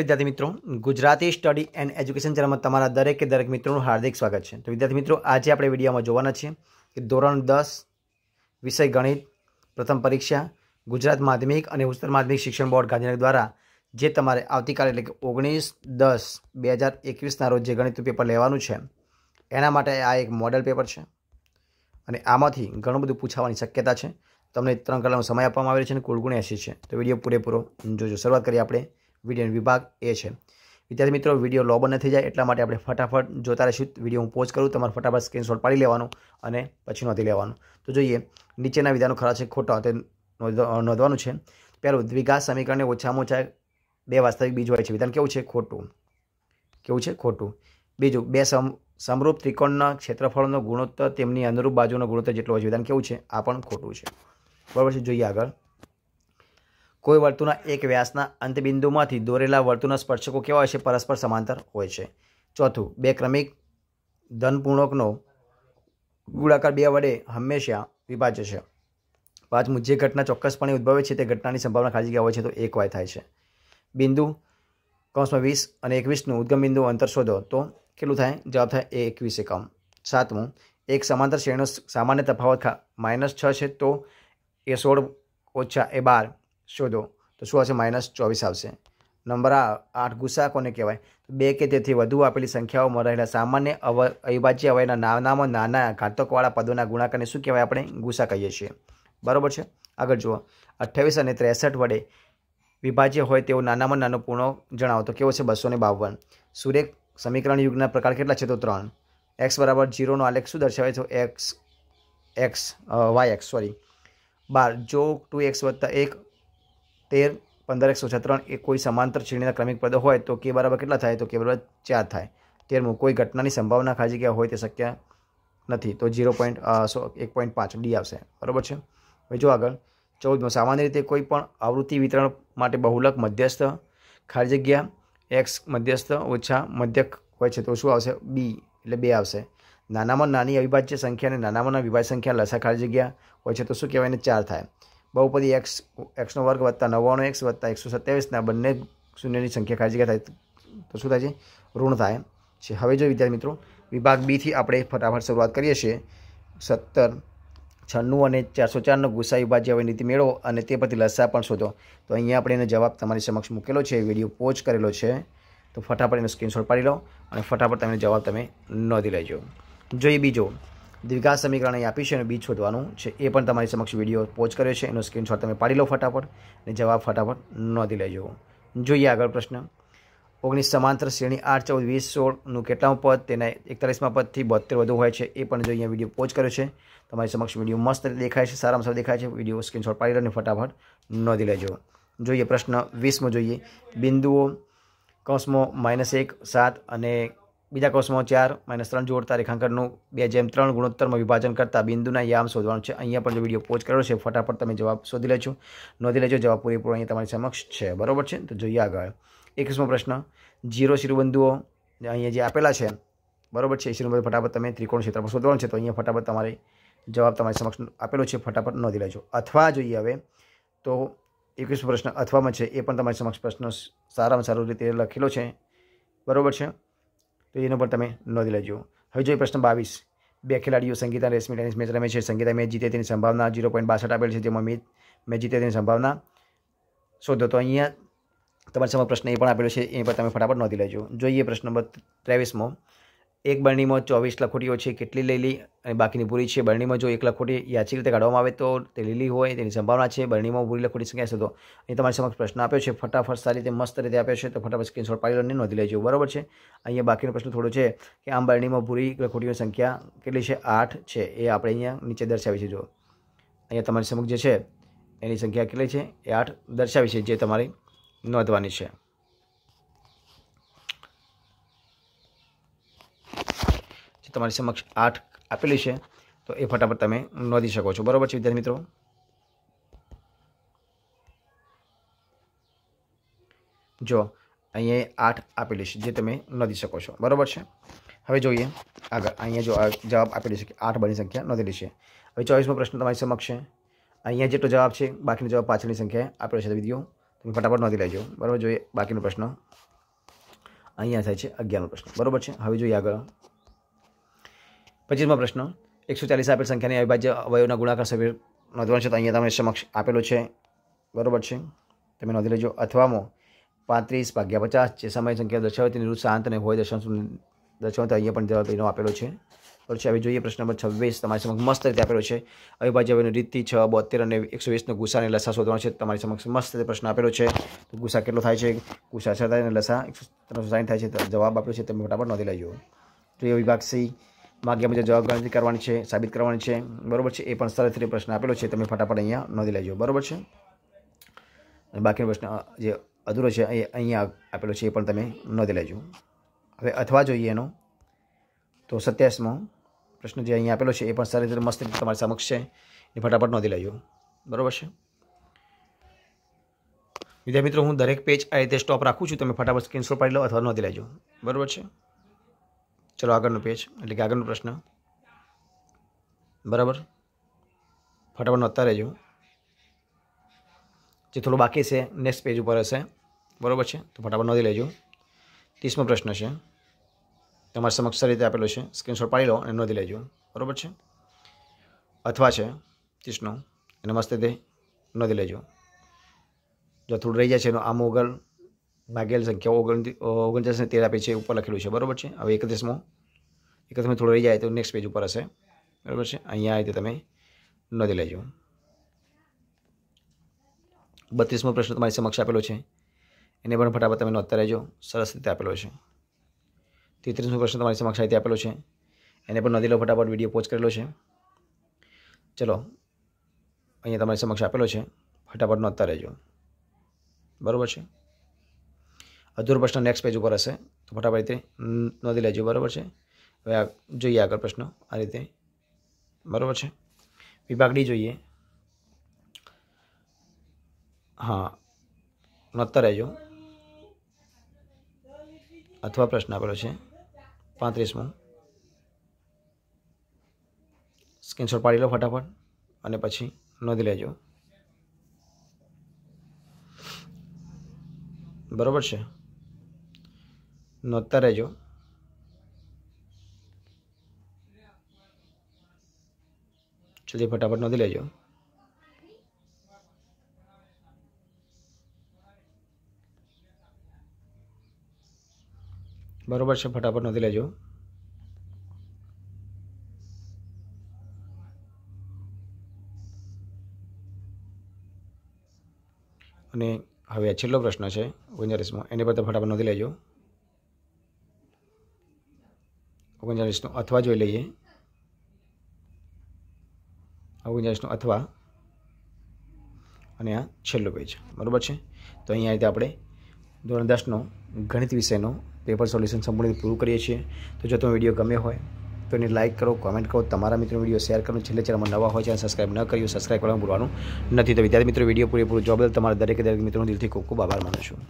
વિદ્યાર્થી મિત્રો Gujarati study and education ચેનલમાં તમારા દરેકે દરેક મિત્રોનું હાર્દિક સ્વાગત છે તો વિદ્યાર્થી મિત્રો આજે આપણે વિડીયોમાં જોવાના છીએ કે ધોરણ દસ વિષય ગણિત પ્રથમ પરીક્ષા ગુજરાત માધ્યમિક અને ઉચ્ચતર માધ્યમિક શિક્ષણ બોર્ડ ગાંધીનગર દ્વારા જે તમારે આવતીકાલે એટલે કે ઓગણીસ દસ બે હજાર એકવીસના રોજ જે ગણિતનું પેપર લેવાનું છે એના માટે આ એક મોડલ પેપર છે અને આમાંથી ઘણું બધું પૂછાવાની શક્યતા છે તમને ત્રણ કલાકનો સમય આપવામાં આવ્યો છે અને કુલ ગુણ એંસી છે તો વિડીયો પૂરેપૂરો જોજો શરૂઆત કરીએ આપણે વિડીયો વિભાગ એ છે વિદ્યાર્થી મિત્રો વિડીયો લોબો નથી થઈ જાય એટલા માટે આપણે ફટાફટ જોતા રહીશું વિડીયો હું પોઝ કરું તમારે ફટાફટ સ્ક્રીનશોટ પાડી લેવાનું અને પછી નોંધી લેવાનું તો જોઈએ નીચેના વિધાનો ખરા છે ખોટા તે નોંધવાનું છે પહેલું દ્વિઘાત સમીકરણને ઓછામાં ઓછા બે વાસ્તવિક બીજું હોય છે વિધાન કેવું છે ખોટું કેવું છે ખોટું બીજું બે સમ સમરૂપ ત્રિકોણના ક્ષેત્રફળનો ગુણોત્તર તેમની અનુરૂપ બાજુનો ગુણોત્તર જેટલો હોય છે વિધાન કેવું છે આ પણ ખોટું છે બરાબર છે જોઈએ આગળ કોઈ વર્તુળના એક વ્યાસના અંતબિંદુમાંથી દોરેલા વર્તુળના સ્પર્શકો કેવા હોય છે પરસ્પર સમાંતર હોય છે ચોથું બે ક્રમિક ધનપૂર્ણકનો ગુણાકાર બે વડે હંમેશા વિભાજ્ય છે પાંચમું જે ઘટના ચોક્કસપણે ઉદ્ભવે છે તે ઘટનાની સંભાવના ખાલી જગ્યા હોય છે તો એક વાય થાય છે બિંદુ કૌંસમાં વીસ અને એકવીસનું ઉદ્ગમ બિંદુ અંતર શોધો તો કેટલું થાય જવાબ થાય એ એકવીસ એકમ સાતમું એક સમાંતર શ્રેણીનો સામાન્ય તફાવત માઇનસ છ છે તો એ સોળ ઓછા એ બાર શોધો તો શું હશે માઇનસ ચોવીસ આવશે નંબર આ આઠ ગુસા કોને કહેવાય બે કે તેથી વધુ આપેલી સંખ્યાઓમાં રહેલા સામાન્ય અવ અવિભાજ્ય અવયના નાનામાં નાના ઘાતકવાળા પદોના ગુણાકારને શું કહેવાય આપણે ગુસા કહીએ છીએ બરાબર છે આગળ જુઓ અઠ્ઠાવીસ અને ત્રેસઠ વડે વિભાજ્ય હોય તેવો નાનામાં નાનો પૂર્ણ જણાવો તો કેવો છે બસો ને બાવન સુરેખ સમીકરણ યુગના પ્રકાર કેટલા છે તો ત્રણ એક્સ બરાબર જીરોનો આલેખ શું દર્શાવે છે x x y x sorry બાર જો ટુ એક્સ વત્તા એક તેર પંદર એકસો છત્રણ એ કોઈ સમાંતર શ્રેણીના ક્રમિક પદો હોય તો કે બરાબર કેટલા થાય તો કે બરાબર ચાર થાય તેરમું કોઈ ઘટનાની સંભાવના ખાલી જગ્યા હોય તે શક્ય નથી તો ઝીરો પોઈન્ટ સો એક પોઈન્ટ પાંચ ડી આવશે બરાબર છે હવે જો આગળ ચૌદમાં સામાન્ય રીતે કોઈ પણ આવૃત્તિ વિતરણ માટે બહુલક મધ્યસ્થ ખાલી જગ્યા એક્સ મધ્યસ્થ ઓછા મધ્યક હોય છે તો શું આવશે બી એટલે બે આવશે નાનામાં નાની અવિભાજ્ય સંખ્યા અને નાનામાં નાની વિભાજ્ય સંખ્યા લસા ખાલી જગ્યા હોય છે તો શું કહેવાય એને ચાર થાય બહુપદી એક્સ એક્સનો વર્ગ વત્તા નવ્વાણું એક્સ વત્તા એકસો સત્યાવીસના બંને શૂન્યની સંખ્યા ખાજી થાય તો શું થાય છે ઋણ થાય છે હવે જો વિદ્યાર્થી મિત્રો વિભાગ બીથી આપણે ફટાફટ શરૂઆત કરીએ છીએ સત્તર છન્નું અને ચારસો ચારનો ગુસ્સા વિભાજ્ય હવે નીતિ મેળવો અને તે પરથી લસ્સા પણ શોધો તો અહીંયા આપણે એનો જવાબ તમારી સમક્ષ મૂકેલો છે વિડીયો પોઝ કરેલો છે તો ફટાફટ એનો સ્ક્રીનશોટ પાડી લો અને ફટાફટ તમે જવાબ તમે નોંધી લેજો જોઈએ બીજો દ્વિઘાત સમીકરણ અહીં આપીશું અને બીજ શોધવાનું છે એ પણ તમારી સમક્ષ વિડીયો પોચ કર્યો છે એનો સ્ક્રીનશોટ તમે પાડી લો ફટાફટ અને જવાબ ફટાફટ નોંધી લેજો જોઈએ આગળ પ્રશ્ન ઓગણીસ સમાંતર શ્રેણી આઠ ચૌદ વીસ સોળનું કેટલામાં પદ તેના એકતાલીસમાં પદથી બોતેર વધુ હોય છે એ પણ જો અહીંયા વિડીયો પોચ કર્યો છે તમારી સમક્ષ વિડીયો મસ્ત દેખાય છે સારામાં સારું દેખાય છે વિડીયો સ્ક્રીનશોટ પાડી લો અને ફટાફટ નોંધી લેજો જોઈએ પ્રશ્ન વીસમાં જોઈએ બિંદુઓ કૌંસમાં માઇનસ એક સાત અને બીજા કોષમાં ચાર માઇનસ ત્રણ જોડતા રેખાંકનનું બે જેમ ત્રણ ગુણોત્તરમાં વિભાજન કરતાં બિંદુના યામ શોધવાનું છે અહીંયા પણ જો વિડીયો પોસ્ટ કર્યો છે ફટાફટ તમે જવાબ શોધી લેજો નોંધી લેજો જવાબ પૂરેપૂરો અહીંયા તમારી સમક્ષ છે બરાબર છે તો જોઈએ આગળ એકવીસમો પ્રશ્ન જીરો શિરોબિંદુઓ અહીંયા જે આપેલા છે બરાબર છે શિરોબિંદુ ફટાફટ તમે ત્રિકોણ ક્ષેત્રફળ શોધવાનું છે તો અહીંયા ફટાફટ તમારે જવાબ તમારી સમક્ષ આપેલો છે ફટાફટ નોંધી લેજો અથવા જોઈએ હવે તો એકવીસમો પ્રશ્ન અથવામાં છે એ પણ તમારી સમક્ષ પ્રશ્ન સારામાં સારી રીતે લખેલો છે બરાબર છે તો એનો પણ તમે નોંધી લેજો હવે જોઈએ પ્રશ્ન બાવીસ બે ખેલાડીઓ સંગીતા રેશમી ટેનિસ મેચ રમે છે સંગીતા મેચ જીતે તેની સંભાવના જીરો પોઈન્ટ બાસઠ આપેલ છે જેમાં મેચ મેચ જીતે તેની સંભાવના શોધો તો અહીંયા તમારી સામે પ્રશ્ન એ પણ આપેલો છે એ પણ તમે ફટાફટ નોંધી લેજો જોઈએ પ્રશ્ન નંબર ત્રેવીસમો એક બરણીમાં ચોવીસ લખોટીઓ છે કેટલી લીલી અને બાકીની પૂરી છે બરણીમાં જો એક લખોટી યાચી રીતે કાઢવામાં આવે તો તે લીલી હોય તેની સંભાવના છે બરણીમાં ભૂરી લખોટી સંખ્યા છે તો અહીં તમારી સમક્ષ પ્રશ્ન આપ્યો છે ફટાફટ સારી રીતે મસ્ત રીતે આપ્યો છે તો ફટાફટ સ્ક્રીનશોટ પાડી લો નોંધી લેજો બરાબર છે અહીંયા બાકીનો પ્રશ્ન થોડો છે કે આમ બરણીમાં ભૂરી લખોટીઓની સંખ્યા કેટલી છે આઠ છે એ આપણે અહીંયા નીચે દર્શાવી છે જો અહીંયા તમારી સમક્ષ જે છે એની સંખ્યા કેટલી છે એ આઠ દર્શાવી છે જે તમારી નોંધવાની છે તમારી સમક્ષ આઠ આપેલી છે તો એ ફટાફટ તમે નોંધી શકો છો બરાબર છે વિદ્યાર્થી મિત્રો જો અહીંયા આઠ આપેલી છે જે તમે નોંધી શકો છો બરાબર છે હવે જોઈએ આગળ અહીંયા જો જવાબ આપેલી છે કે આઠ બની સંખ્યા નોંધેલી છે હવે ચોવીસમો પ્રશ્ન તમારી સમક્ષ છે અહીંયા જેટલો જવાબ છે બાકીનો જવાબ પાછળની સંખ્યા આપેલો છે વિડીયો તમે ફટાફટ નોંધી લેજો બરાબર જોઈએ બાકીનો પ્રશ્ન અહીંયા થાય છે અગિયારનો પ્રશ્ન બરાબર છે હવે જોઈએ આગળ પચીસમો પ્રશ્ન એકસો ચાલીસ આપેલ સંખ્યાની અવિભાજ્ય અવયવના ગુણાકાર સભ્ય નોંધવાનું છે તો અહીંયા તમે સમક્ષ આપેલો છે બરાબર છે તમે નોંધી લેજો અથવામાં પાંત્રીસ ભાગ્યા પચાસ જે સમય સંખ્યા દર્શાવે તેની રૂપ શાંત અને હોય દર્શાંશ દર્શાવતા અહીંયા પણ જવાબ એનો આપેલો છે બરાબર છે હવે જોઈએ પ્રશ્ન નંબર છવ્વીસ તમારી સમક્ષ મસ્ત રીતે આપેલો છે અવિભાજ્ય અવયવની રીતથી છ બોતેર અને એકસો વીસનો ગુસા અને લસા શોધવાનો છે તમારી સમક્ષ મસ્ત રીતે પ્રશ્ન આપેલો છે તો ગુસ્સા કેટલો થાય છે ગુસા છ થાય અને લસા એકસો ત્રણસો સાઠ થાય છે જવાબ આપેલો છે તમે ફટાફટ નોંધી લેજો તો એ વિભાગ સી માગ્યા મુજબ જવાબ ગણતરી કરવાની છે સાબિત કરવાની છે બરાબર છે એ પણ સરસ રીતે પ્રશ્ન આપેલો છે તમે ફટાફટ અહીંયા નોંધી લેજો બરાબર છે અને બાકીનો પ્રશ્ન જે અધૂરો છે એ અહીંયા આપેલો છે એ પણ તમે નોંધી લેજો હવે અથવા જોઈએ એનો તો સત્યાવીસમો પ્રશ્ન જે અહીંયા આપેલો છે એ પણ સારી રીતે મસ્ત તમારી સમક્ષ છે એ ફટાફટ નોંધી લેજો બરાબર છે વિદ્યાર્થી મિત્રો હું દરેક પેજ આ રીતે સ્ટોપ રાખું છું તમે ફટાફટ સ્ક્રીનશોટ પાડી લો અથવા નોંધી લેજો બરાબર છે ચલો આગળનો પેજ એટલે કે આગળનો પ્રશ્ન બરાબર ફટાફટ નોંધતા રહેજો જે થોડું બાકી છે નેક્સ્ટ પેજ ઉપર હશે બરાબર છે તો ફટાફટ નોંધી લેજો ત્રીસમો પ્રશ્ન છે તમારી સમક્ષ રીતે આપેલો છે સ્ક્રીનશોટ પાડી લો અને નોંધી લેજો બરાબર છે અથવા છે ત્રીસનો નમસ્તે તે નોંધી લેજો જો થોડું રહી જાય છે એનો આ મોગલ ભાગેલ સંખ્યા ઓગણ સંખ્યાઓ ઓગણચાસને તેર આપી છે ઉપર લખેલું છે બરાબર છે હવે એકત્રીસમો એકત્રીસમાં થોડું રહી જાય તો નેક્સ્ટ પેજ ઉપર હશે બરાબર છે અહીંયા આવી રીતે તમે નોંધી લેજો બત્રીસમો પ્રશ્ન તમારી સમક્ષ આપેલો છે એને પણ ફટાફટ તમે નોંધતા રહેજો સરસ રીતે આપેલો છે તેત્રીસમો પ્રશ્ન તમારી સમક્ષ આવી આપેલો છે એને પણ નોંધી લો ફટાફટ વિડીયો પોસ્ટ કરેલો છે ચલો અહીંયા તમારી સમક્ષ આપેલો છે ફટાફટ નોંધતા રહેજો બરાબર છે અધૂરો પ્રશ્ન નેક્સ્ટ પેજ ઉપર હશે તો ફટાફટ રીતે નોંધી લેજો બરાબર છે હવે આ જોઈએ આગળ પ્રશ્ન આ રીતે બરાબર છે વિભાગ ડી જોઈએ હા નોંધતા રહેજો અથવા પ્રશ્ન આપેલો છે પાંત્રીસમો સ્ક્રીનશોટ પાડી લો ફટાફટ અને પછી નોંધી લેજો બરાબર છે નોંધતા રહેજો જલ્દી ફટાફટ નોંધી લેજો બરોબર છે ફટાફટ નોંધી લેજો અને હવે છેલ્લો પ્રશ્ન છે ઓગણચાલીસમો એની પર તો ફટાફટ નોંધી લેજો ઓગણચાલીસનું અથવા જોઈ લઈએ ઓગણચાલીસનું અથવા અને આ છેલ્લું પેજ બરાબર છે તો અહીંયા રીતે આપણે ધોરણ દસનો ગણિત વિષયનો પેપર સોલ્યુશન સંપૂર્ણ પૂરું કરીએ છીએ તો જો તમે વિડીયો ગમે હોય તો એને લાઇક કરો કોમેન્ટ કરો તમારા મિત્રો વિડીયો શેર કરો છેલ્લે ચેનલમાં નવા હોય છે અને સબસ્ક્રાઈબ ન કર્યું સબસ્ક્રાઈબ કરવાનું ભૂલવાનું નથી તો વિદ્યાર્થી મિત્રો વિડીયો પૂરેપૂરો જોબ તમારા દરેક દરેક મિત્રોનો દિલથી ખૂબ ખૂબ આભાર માનું છું